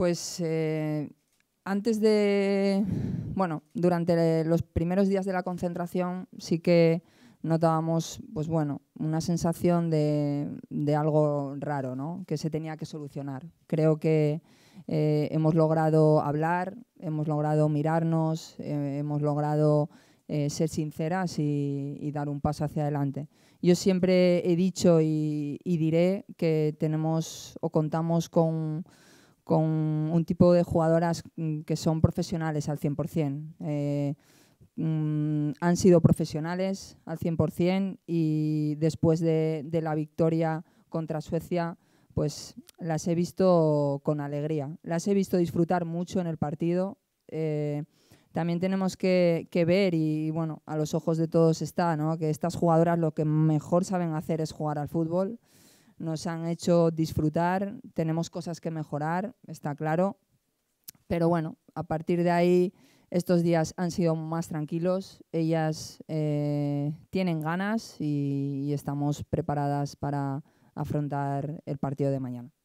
Pues eh, antes de, bueno, durante los primeros días de la concentración sí que notábamos, pues bueno, una sensación de, algo raro, ¿no? Que se tenía que solucionar. Creo que eh, hemos logrado hablar, hemos logrado mirarnos, eh, hemos logrado ser sinceras y, dar un paso hacia adelante. Yo siempre he dicho y diré que tenemos o contamos con con un tipo de jugadoras mm, que son profesionales al 100%. Eh, mm, han sido profesionales al 100% y después de, la victoria contra Suecia, pues las he visto con alegría. Las he visto disfrutar mucho en el partido. Eh, también tenemos que, que, ver, y bueno, a los ojos de todos está, ¿no? que estas jugadoras lo que mejor saben hacer es jugar al fútbol nos han hecho disfrutar, tenemos cosas que mejorar, está claro, pero bueno, a partir de ahí estos días han sido más tranquilos, ellas eh, tienen ganas y estamos preparadas para afrontar el partido de mañana.